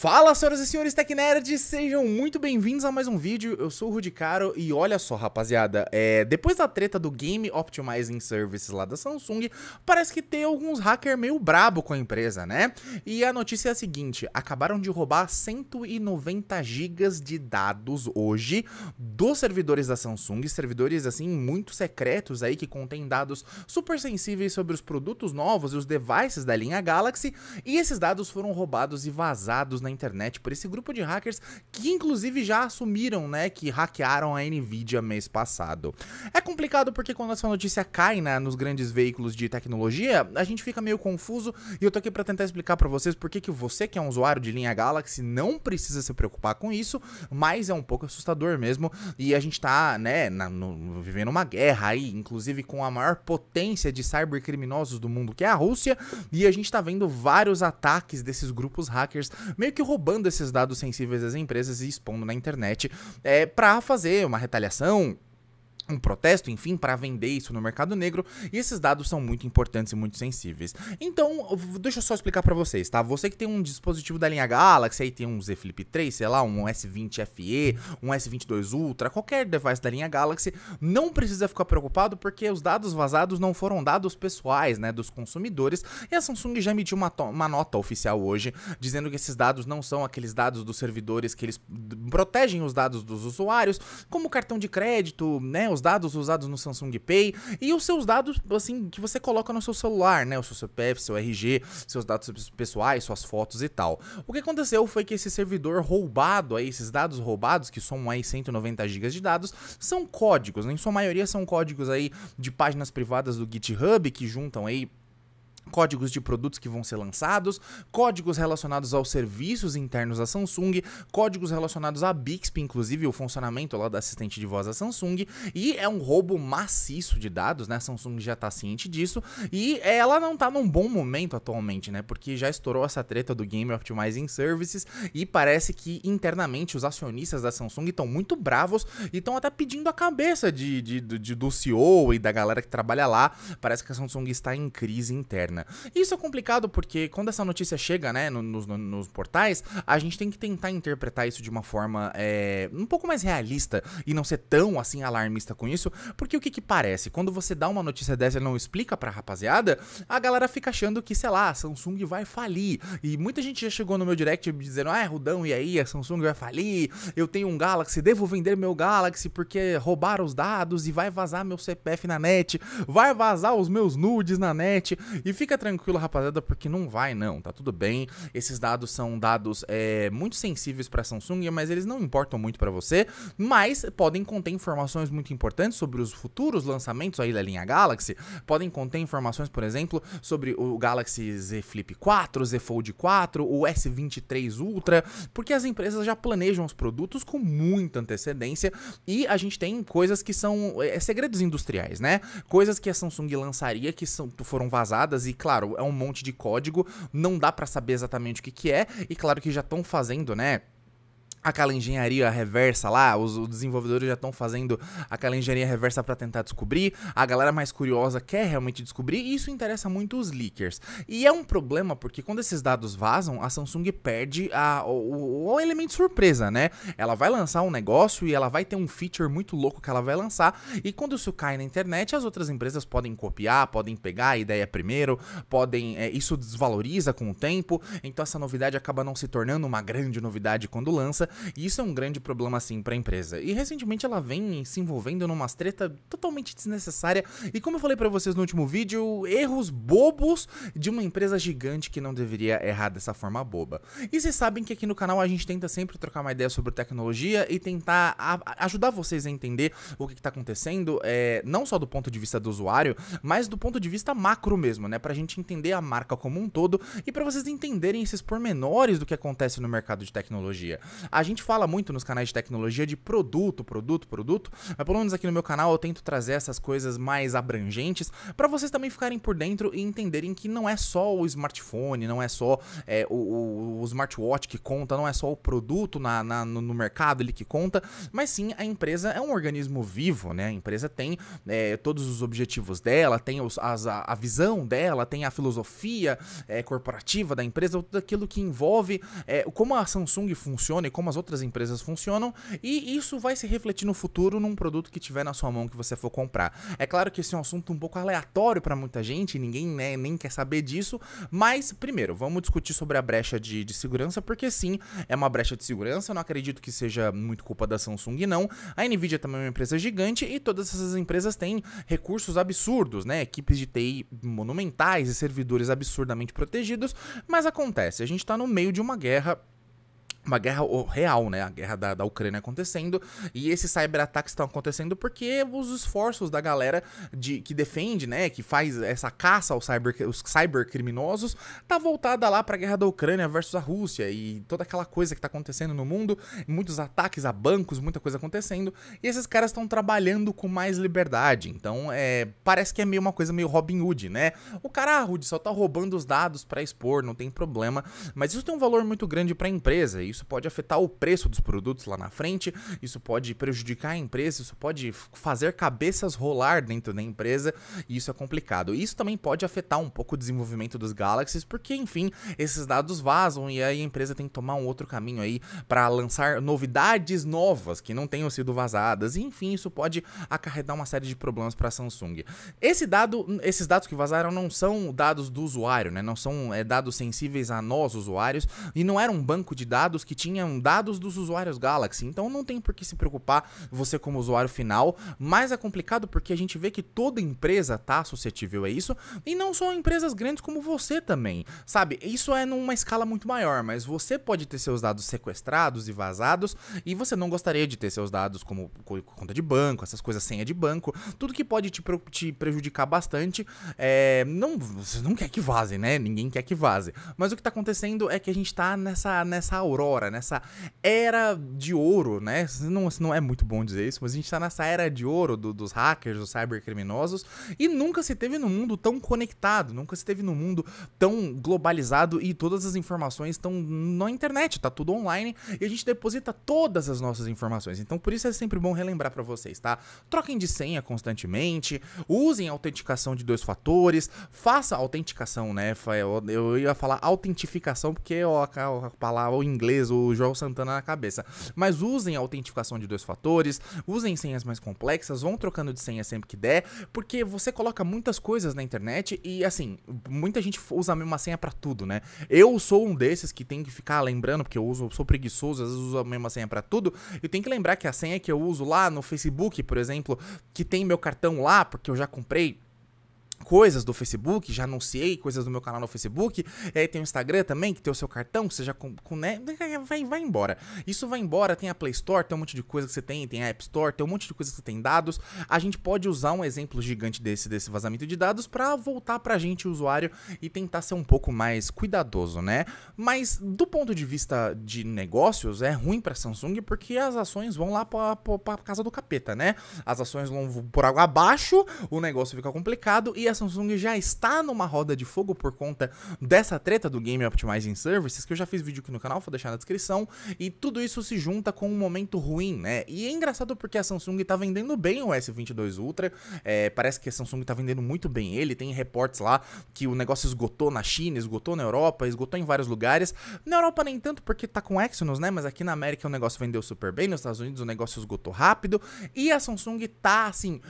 Fala, senhoras e senhores Tecnerds, sejam muito bem-vindos a mais um vídeo, eu sou o Rudicaro e olha só, rapaziada, é, depois da treta do Game Optimizing Services lá da Samsung, parece que tem alguns hackers meio brabo com a empresa, né? E a notícia é a seguinte, acabaram de roubar 190 gigas de dados hoje dos servidores da Samsung, servidores assim muito secretos aí que contêm dados super sensíveis sobre os produtos novos e os devices da linha Galaxy, e esses dados foram roubados e vazados né? na internet por esse grupo de hackers que inclusive já assumiram, né, que hackearam a Nvidia mês passado. É complicado porque quando essa notícia cai né, nos grandes veículos de tecnologia, a gente fica meio confuso e eu tô aqui para tentar explicar para vocês por que que você que é um usuário de linha Galaxy não precisa se preocupar com isso, mas é um pouco assustador mesmo e a gente tá, né, na, no, vivendo uma guerra aí, inclusive com a maior potência de cybercriminosos do mundo, que é a Rússia, e a gente tá vendo vários ataques desses grupos hackers meio que que roubando esses dados sensíveis das empresas e expondo na internet é, para fazer uma retaliação, um protesto, enfim, para vender isso no mercado negro, e esses dados são muito importantes e muito sensíveis. Então, deixa eu só explicar para vocês, tá? Você que tem um dispositivo da linha Galaxy, aí tem um Z Flip 3, sei lá, um S20 FE, um S22 Ultra, qualquer device da linha Galaxy, não precisa ficar preocupado porque os dados vazados não foram dados pessoais, né, dos consumidores, e a Samsung já emitiu uma, uma nota oficial hoje, dizendo que esses dados não são aqueles dados dos servidores que eles protegem os dados dos usuários, como cartão de crédito, né, seus dados usados no Samsung Pay e os seus dados, assim, que você coloca no seu celular, né? O seu CPF, seu RG, seus dados pessoais, suas fotos e tal. O que aconteceu foi que esse servidor roubado aí, esses dados roubados, que somam aí 190 GB de dados, são códigos, né? em sua maioria são códigos aí de páginas privadas do GitHub, que juntam aí códigos de produtos que vão ser lançados, códigos relacionados aos serviços internos da Samsung, códigos relacionados à Bixby, inclusive o funcionamento lá da assistente de voz da Samsung, e é um roubo maciço de dados, né? A Samsung já tá ciente disso, e ela não tá num bom momento atualmente, né? Porque já estourou essa treta do Game Optimizing Services e parece que internamente os acionistas da Samsung estão muito bravos e estão até pedindo a cabeça de, de, de, do CEO e da galera que trabalha lá. Parece que a Samsung está em crise interna interna. Né? Isso é complicado porque quando essa notícia chega, né, nos, nos portais, a gente tem que tentar interpretar isso de uma forma é, um pouco mais realista e não ser tão assim alarmista com isso, porque o que que parece? Quando você dá uma notícia dessa e não explica pra rapaziada, a galera fica achando que, sei lá, a Samsung vai falir. E muita gente já chegou no meu direct dizendo, ah, é Rudão, e aí, a Samsung vai falir, eu tenho um Galaxy, devo vender meu Galaxy porque roubaram os dados e vai vazar meu CPF na net, vai vazar os meus nudes na net, e fica Fica tranquilo, rapaziada, porque não vai não, tá tudo bem. Esses dados são dados é, muito sensíveis para Samsung, mas eles não importam muito para você, mas podem conter informações muito importantes sobre os futuros lançamentos aí da linha Galaxy. Podem conter informações, por exemplo, sobre o Galaxy Z Flip 4, Z Fold 4, o S23 Ultra, porque as empresas já planejam os produtos com muita antecedência e a gente tem coisas que são é, segredos industriais, né? Coisas que a Samsung lançaria que são, foram vazadas e claro, é um monte de código, não dá para saber exatamente o que, que é, e claro que já estão fazendo, né? aquela engenharia reversa lá, os, os desenvolvedores já estão fazendo aquela engenharia reversa para tentar descobrir, a galera mais curiosa quer realmente descobrir, e isso interessa muito os leakers. E é um problema porque quando esses dados vazam, a Samsung perde a, o, o, o elemento surpresa, né? Ela vai lançar um negócio e ela vai ter um feature muito louco que ela vai lançar, e quando isso cai na internet, as outras empresas podem copiar, podem pegar a ideia primeiro, podem. É, isso desvaloriza com o tempo, então essa novidade acaba não se tornando uma grande novidade quando lança, e isso é um grande problema, assim para a empresa. E recentemente ela vem se envolvendo numa treta totalmente desnecessária. E como eu falei para vocês no último vídeo, erros bobos de uma empresa gigante que não deveria errar dessa forma boba. E vocês sabem que aqui no canal a gente tenta sempre trocar uma ideia sobre tecnologia e tentar ajudar vocês a entender o que está acontecendo, é, não só do ponto de vista do usuário, mas do ponto de vista macro mesmo, né? Pra gente entender a marca como um todo e para vocês entenderem esses pormenores do que acontece no mercado de tecnologia. A gente fala muito nos canais de tecnologia de produto, produto, produto, mas pelo menos aqui no meu canal eu tento trazer essas coisas mais abrangentes para vocês também ficarem por dentro e entenderem que não é só o smartphone, não é só é, o, o, o, smartwatch que conta, não é só o produto na, na, no, no, mercado ele que conta, mas sim a empresa é um organismo vivo, né? A empresa tem é, todos os objetivos dela, tem os, as, a, a, visão dela, tem a filosofia é, corporativa da empresa, tudo aquilo que envolve é, como a Samsung funciona e como como as outras empresas funcionam e isso vai se refletir no futuro num produto que tiver na sua mão que você for comprar. É claro que esse é um assunto um pouco aleatório para muita gente, ninguém né, nem quer saber disso, mas primeiro vamos discutir sobre a brecha de, de segurança, porque sim, é uma brecha de segurança, não acredito que seja muito culpa da Samsung, não. A Nvidia também é uma empresa gigante e todas essas empresas têm recursos absurdos, né? Equipes de TI monumentais e servidores absurdamente protegidos, mas acontece, a gente está no meio de uma guerra uma guerra real, né? A guerra da, da Ucrânia acontecendo. E esses cyberataques estão acontecendo porque os esforços da galera de, que defende, né? Que faz essa caça aos cyber, os cybercriminosos, tá voltada lá pra guerra da Ucrânia versus a Rússia e toda aquela coisa que tá acontecendo no mundo. Muitos ataques a bancos, muita coisa acontecendo. E esses caras estão trabalhando com mais liberdade. Então, é, parece que é meio uma coisa meio Robin Hood, né? O cara, ah, Rudy, só tá roubando os dados para expor, não tem problema. Mas isso tem um valor muito grande pra empresa. Isso isso pode afetar o preço dos produtos lá na frente, isso pode prejudicar a empresa, isso pode fazer cabeças rolar dentro da empresa, e isso é complicado. Isso também pode afetar um pouco o desenvolvimento dos Galaxies, porque enfim, esses dados vazam e aí a empresa tem que tomar um outro caminho aí para lançar novidades novas que não tenham sido vazadas, e enfim, isso pode acarretar uma série de problemas para a Samsung. Esse dado, esses dados que vazaram não são dados do usuário, né? Não são é, dados sensíveis a nós usuários e não era um banco de dados que tinham dados dos usuários Galaxy. Então não tem por que se preocupar você como usuário final, mas é complicado porque a gente vê que toda empresa tá suscetível a isso, e não só empresas grandes como você também. Sabe, isso é numa escala muito maior, mas você pode ter seus dados sequestrados e vazados, e você não gostaria de ter seus dados como conta de banco, essas coisas, senha de banco, tudo que pode te, te prejudicar bastante. É, não, você não quer que vaze, né? Ninguém quer que vaze. Mas o que tá acontecendo é que a gente tá nessa, nessa aurora agora, nessa era de ouro, né? Não, não é muito bom dizer isso, mas a gente tá nessa era de ouro do, dos hackers, dos cybercriminosos, e nunca se teve num mundo tão conectado, nunca se teve num mundo tão globalizado e todas as informações estão na internet, tá tudo online, e a gente deposita todas as nossas informações. Então por isso é sempre bom relembrar para vocês, tá? Troquem de senha constantemente, usem autenticação de dois fatores, faça autenticação, né? Eu, ia falar autentificação porque ó, é a palavra em inglês o João Santana na cabeça. Mas usem a autentificação de dois fatores, usem senhas mais complexas, vão trocando de senha sempre que der, porque você coloca muitas coisas na internet e assim, muita gente usa a mesma senha para tudo, né? Eu sou um desses que tem que ficar lembrando, porque eu uso, sou preguiçoso, às vezes uso a mesma senha para tudo. Eu tenho que lembrar que a senha que eu uso lá no Facebook, por exemplo, que tem meu cartão lá, porque eu já comprei coisas do Facebook, já anunciei coisas do meu canal no Facebook, é, tem o Instagram também, que tem o seu cartão, que você já com, com, né, vai, vai embora. Isso vai embora, tem a Play Store, tem um monte de coisa que você tem, tem a App Store, tem um monte de coisa que você tem dados. A gente pode usar um exemplo gigante desse, desse vazamento de dados para voltar pra gente, o usuário, e tentar ser um pouco mais cuidadoso, né? Mas do ponto de vista de negócios, é ruim pra Samsung porque as ações vão lá pra, pra, pra casa do capeta, né? As ações vão por água abaixo, o negócio fica complicado e a Samsung já está numa roda de fogo por conta dessa treta do Game Optimizing Services, que eu já fiz vídeo aqui no canal, vou deixar na descrição, e tudo isso se junta com um momento ruim, né? E é engraçado porque a Samsung está vendendo bem o S22 Ultra, é, parece que a Samsung está vendendo muito bem ele, tem reportes lá que o negócio esgotou na China, esgotou na Europa, esgotou em vários lugares, na Europa nem tanto porque tá com Exynos, né? Mas aqui na América o negócio vendeu super bem, nos Estados Unidos o negócio esgotou rápido, e a Samsung tá, assim,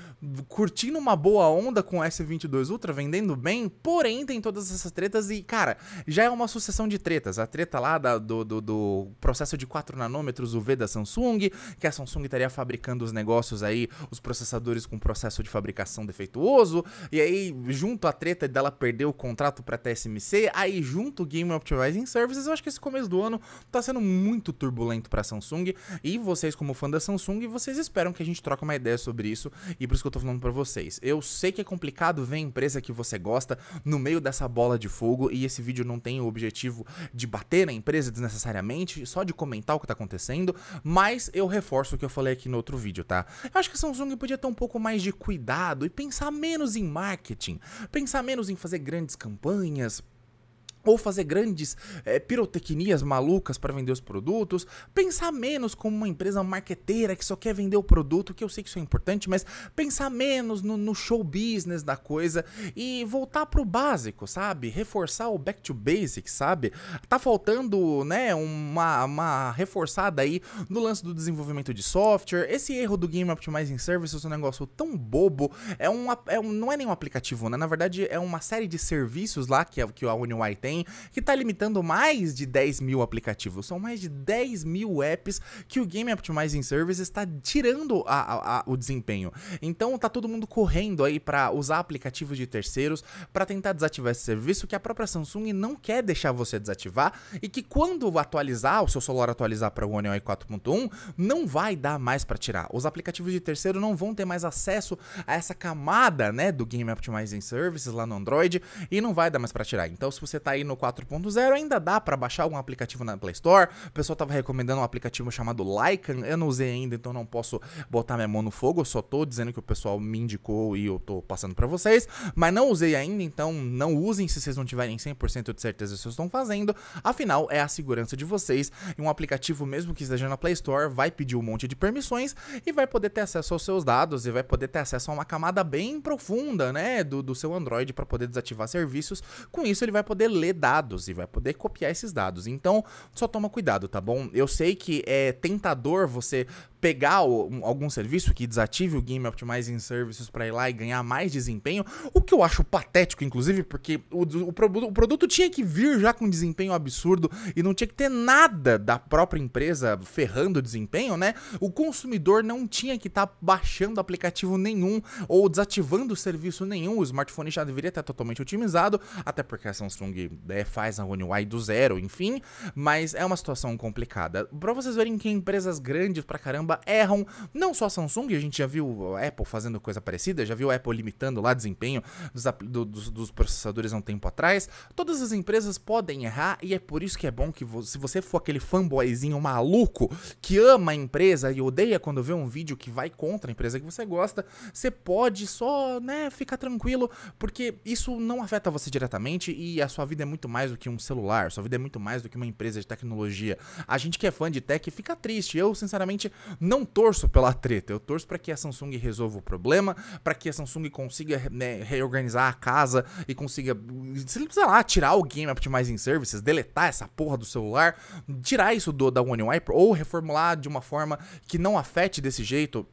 curtindo uma boa onda com o S22 2 Ultra vendendo bem, porém tem todas essas tretas e, cara, já é uma sucessão de tretas. A treta lá da, do, do, do, processo de 4 nanômetros UV da Samsung, que a Samsung estaria fabricando os negócios aí, os processadores com processo de fabricação defeituoso, e aí junto a treta dela perder o contrato pra TSMC, aí junto o Game Optimizing Services, eu acho que esse começo do ano tá sendo muito turbulento pra Samsung, e vocês como fã da Samsung, vocês esperam que a gente troque uma ideia sobre isso, e por isso que eu tô falando pra vocês. Eu sei que é complicado, vem a empresa que você gosta no meio dessa bola de fogo e esse vídeo não tem o objetivo de bater na empresa desnecessariamente, só de comentar o que tá acontecendo, mas eu reforço o que eu falei aqui no outro vídeo, tá? Eu acho que a Samsung podia ter um pouco mais de cuidado e pensar menos em marketing, pensar menos em fazer grandes campanhas, ou fazer grandes é, pirotecnias malucas para vender os produtos, pensar menos como uma empresa marqueteira que só quer vender o produto, que eu sei que isso é importante, mas pensar menos no, no show business da coisa e voltar para o básico, sabe? Reforçar o back to basics, sabe? Tá faltando, né, uma, uma reforçada aí no lance do desenvolvimento de software. Esse erro do Game Optimizing Services, um negócio tão bobo, é um, é um não é nenhum aplicativo, né? Na verdade, é uma série de serviços lá que, que a UniY tem Steam, que está limitando mais de 10 mil aplicativos. São mais de 10 mil apps que o Game Optimizing Service está tirando a, a, a, o desempenho. Então tá todo mundo correndo aí para usar aplicativos de terceiros para tentar desativar esse serviço que a própria Samsung não quer deixar você desativar e que quando atualizar, o seu celular atualizar para o One UI 4.1, não vai dar mais para tirar. Os aplicativos de terceiro não vão ter mais acesso a essa camada, né, do Game Optimizing Services lá no Android e não vai dar mais para tirar. Então se você tá aí no 4.0, ainda dá para baixar algum aplicativo na Play Store. O pessoal tava recomendando um aplicativo chamado Lycan, eu não usei ainda, então não posso botar minha mão no fogo, eu só tô dizendo que o pessoal me indicou e eu tô passando para vocês, mas não usei ainda, então não usem se vocês não tiverem 100% de certeza se vocês estão fazendo. Afinal, é a segurança de vocês e um aplicativo mesmo que esteja na Play Store vai pedir um monte de permissões e vai poder ter acesso aos seus dados e vai poder ter acesso a uma camada bem profunda, né, do, do seu Android para poder desativar serviços. Com isso, ele vai poder ler ler dados e vai poder copiar esses dados. Então, só toma cuidado, tá bom? Eu sei que é tentador você pegar algum serviço que desative o Game Optimizing Services para ir lá e ganhar mais desempenho, o que eu acho patético, inclusive, porque o, o, o, produto tinha que vir já com desempenho absurdo e não tinha que ter nada da própria empresa ferrando o desempenho, né? O consumidor não tinha que estar tá baixando aplicativo nenhum ou desativando serviço nenhum, o smartphone já deveria estar totalmente otimizado, até porque a Samsung é, faz a One UI do zero, enfim, mas é uma situação complicada. Para vocês verem que empresas grandes pra caramba caramba, erram não só a Samsung, a gente já viu a Apple fazendo coisa parecida, já viu a Apple limitando lá desempenho dos, do, dos, dos processadores há um tempo atrás. Todas as empresas podem errar e é por isso que é bom que vo se você for aquele fanboyzinho maluco que ama a empresa e odeia quando vê um vídeo que vai contra a empresa que você gosta, você pode só, né, ficar tranquilo, porque isso não afeta você diretamente e a sua vida é muito mais do que um celular, sua vida é muito mais do que uma empresa de tecnologia. A gente que é fã de tech fica triste. Eu, sinceramente, não torço pela treta, eu torço para que a Samsung resolva o problema, para que a Samsung consiga né, reorganizar a casa e consiga, sei lá, tirar o Game Optimizing Services, deletar essa porra do celular, tirar isso do, da One UI ou reformular de uma forma que não afete desse jeito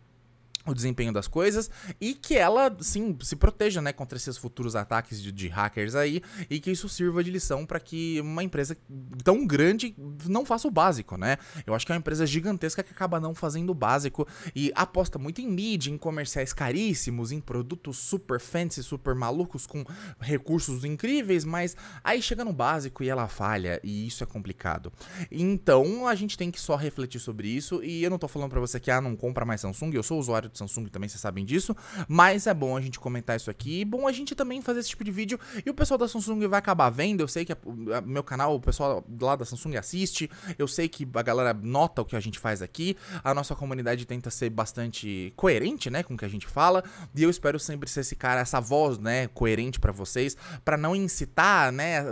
o desempenho das coisas e que ela, sim, se proteja, né, contra esses futuros ataques de, de hackers aí e que isso sirva de lição para que uma empresa tão grande não faça o básico, né? Eu acho que é uma empresa gigantesca que acaba não fazendo o básico e aposta muito em mídia, em comerciais caríssimos, em produtos super fancy, super malucos com recursos incríveis, mas aí chega no básico e ela falha e isso é complicado. Então, a gente tem que só refletir sobre isso e eu não tô falando para você que ah, não compra mais Samsung, eu sou usuário do Samsung também, vocês sabem disso. Mas é bom a gente comentar isso aqui. E bom a gente também fazer esse tipo de vídeo. E o pessoal da Samsung vai acabar vendo. Eu sei que meu canal, o pessoal lá da Samsung assiste. Eu sei que a galera nota o que a gente faz aqui. A nossa comunidade tenta ser bastante coerente, né, com o que a gente fala. E eu espero sempre ser esse cara, essa voz, né, coerente para vocês, para não incitar, né,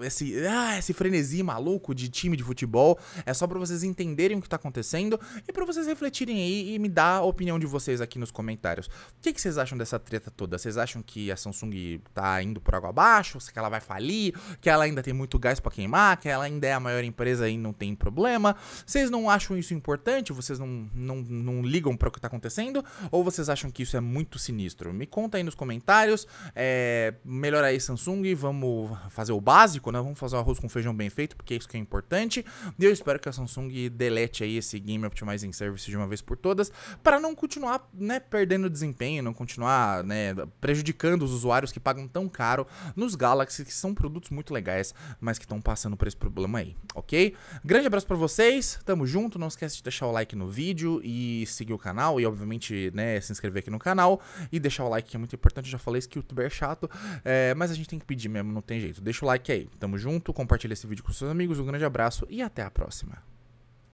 esse, ah, esse frenesi maluco de time de futebol. É só para vocês entenderem o que tá acontecendo e para vocês refletirem aí e me dar a opinião de vocês vocês aqui nos comentários. O que, que vocês acham dessa treta toda? Vocês acham que a Samsung tá indo por água abaixo? Que ela vai falir? Que ela ainda tem muito gás para queimar? Que ela ainda é a maior empresa e não tem problema? Vocês não acham isso importante? Vocês não, não, não ligam para o que tá acontecendo? Ou vocês acham que isso é muito sinistro? Me conta aí nos comentários. É, melhor aí, Samsung. Vamos fazer o básico, né? Vamos fazer o arroz com feijão bem feito, porque é isso que é importante. E eu espero que a Samsung delete aí esse Game Optimizing Service de uma vez por todas, para não continuar continuar né, perdendo desempenho, não continuar né, prejudicando os usuários que pagam tão caro nos Galaxy, que são produtos muito legais, mas que estão passando por esse problema aí, ok? Grande abraço para vocês, tamo junto, não esquece de deixar o like no vídeo e seguir o canal e obviamente né, se inscrever aqui no canal e deixar o like que é muito importante, já falei isso que o YouTube é chato, é, mas a gente tem que pedir mesmo, não tem jeito. Deixa o like aí, tamo junto, compartilha esse vídeo com seus amigos, um grande abraço e até a próxima.